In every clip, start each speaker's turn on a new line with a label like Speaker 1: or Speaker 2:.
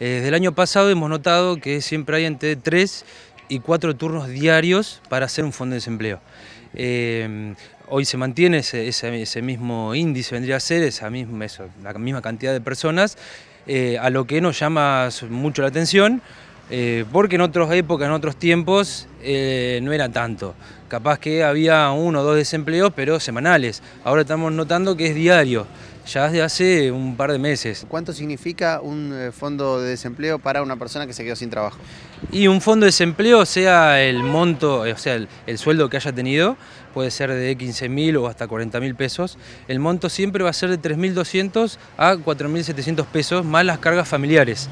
Speaker 1: Eh, desde el año pasado hemos notado que siempre hay entre 3 y 4 turnos diarios para hacer un fondo de desempleo. Eh, hoy se mantiene ese, mismo índice, vendría a ser esa la misma cantidad de personas, eh, a lo que nos llama mucho la atención eh, porque en otras épocas, en otros tiempos, eh, no era tanto. Capaz que había uno o dos desempleos, pero semanales. Ahora estamos notando que es diario, ya desde hace un par de meses.
Speaker 2: ¿Cuánto significa un eh, fondo de desempleo para una persona que se quedó sin trabajo?
Speaker 1: Y un fondo de desempleo, sea el monto, o sea, el, sueldo que haya tenido, puede ser de 15.000 o hasta 40.000 pesos, el monto siempre va a ser de 3.200 a 4.700 pesos, más las cargas familiares.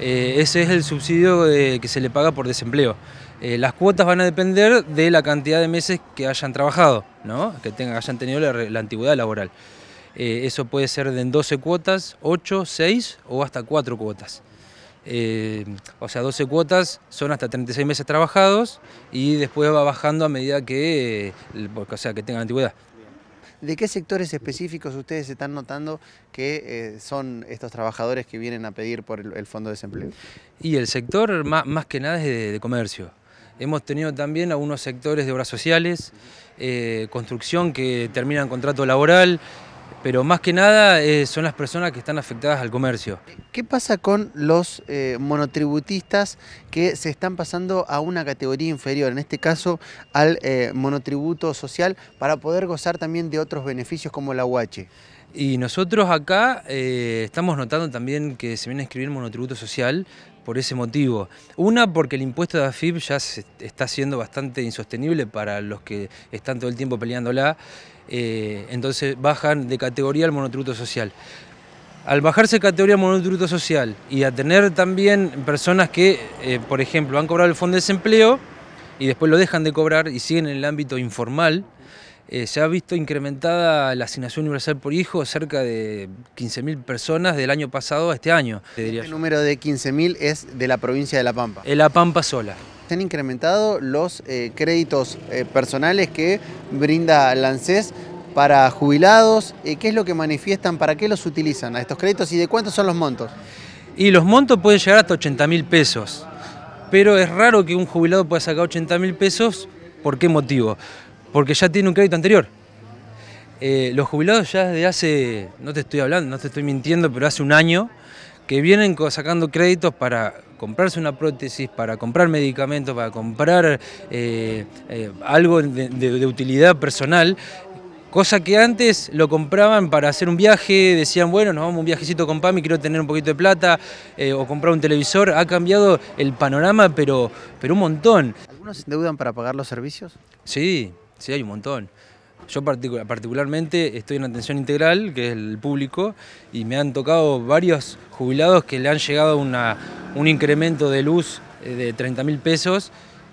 Speaker 1: Eh, ese es el subsidio eh, que se le paga por desempleo. Eh, las cuotas van a depender de la cantidad de meses que hayan trabajado, ¿no? que tengan, hayan tenido la, antigüedad laboral. eso puede ser de 12 cuotas, 8, 6 o hasta 4 cuotas. o sea, 12 cuotas son hasta 36 meses trabajados y después va bajando a medida que, o sea, que tengan antigüedad.
Speaker 2: ¿De qué sectores específicos ustedes están notando que eh, son estos trabajadores que vienen a pedir por el, fondo de desempleo?
Speaker 1: Y el sector más, que nada es de, comercio. Hemos tenido también algunos sectores de obras sociales, eh, construcción que terminan contrato laboral, pero más que nada eh, son las personas que están afectadas al comercio.
Speaker 2: ¿Qué pasa con los eh, monotributistas que se están pasando a una categoría inferior, en este caso al eh, monotributo social, para poder gozar también de otros beneficios como la UH?
Speaker 1: Y nosotros acá eh, estamos notando también que se viene a escribir monotributo social por ese motivo. Una, porque el impuesto de AFIP ya se está siendo bastante insostenible para los que están todo el tiempo peleándola, eh, entonces bajan de categoría al monotributo social. Al bajarse de categoría al monotributo social y a tener también personas que, eh, por ejemplo, han cobrado el fondo de desempleo y después lo dejan de cobrar y siguen en el ámbito informal, eh, se ha visto incrementada la asignación universal por hijo cerca de 15.000 personas del año pasado a este año. ¿El este número de
Speaker 2: 15.000 es de la provincia de La Pampa? En La Pampa sola. Se han incrementado los eh, créditos eh, personales que brinda la ANSES para jubilados. ¿Qué es lo que manifiestan? ¿Para qué los utilizan a estos créditos? ¿Y de cuántos son los montos? Y los montos
Speaker 1: pueden llegar hasta 80.000 pesos. Pero es raro que un jubilado pueda sacar 80.000 pesos. ¿Por qué motivo? porque ya tiene un crédito anterior. Eh, los jubilados ya desde hace, no te estoy hablando, no te estoy mintiendo, pero hace un año que vienen sacando créditos para comprarse una prótesis, para comprar medicamentos, para comprar eh, eh, algo de, utilidad personal, Cosa que antes lo compraban para hacer un viaje, decían, bueno, nos vamos un viajecito con Pami, quiero tener un poquito de plata, o comprar un televisor. Ha cambiado el panorama, pero, pero un montón. ¿Algunos se endeudan para pagar los servicios? Sí, Sí, hay un montón. Yo particularmente estoy en atención integral, que es el público, y me han tocado varios jubilados que le han llegado una, un incremento de luz eh, de 30 mil pesos,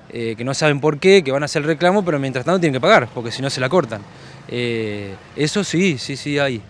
Speaker 1: eh, que no saben por qué, que van a hacer reclamo, pero mientras tanto tienen que pagar, porque si no se la cortan. Eh, eso sí, sí, sí hay.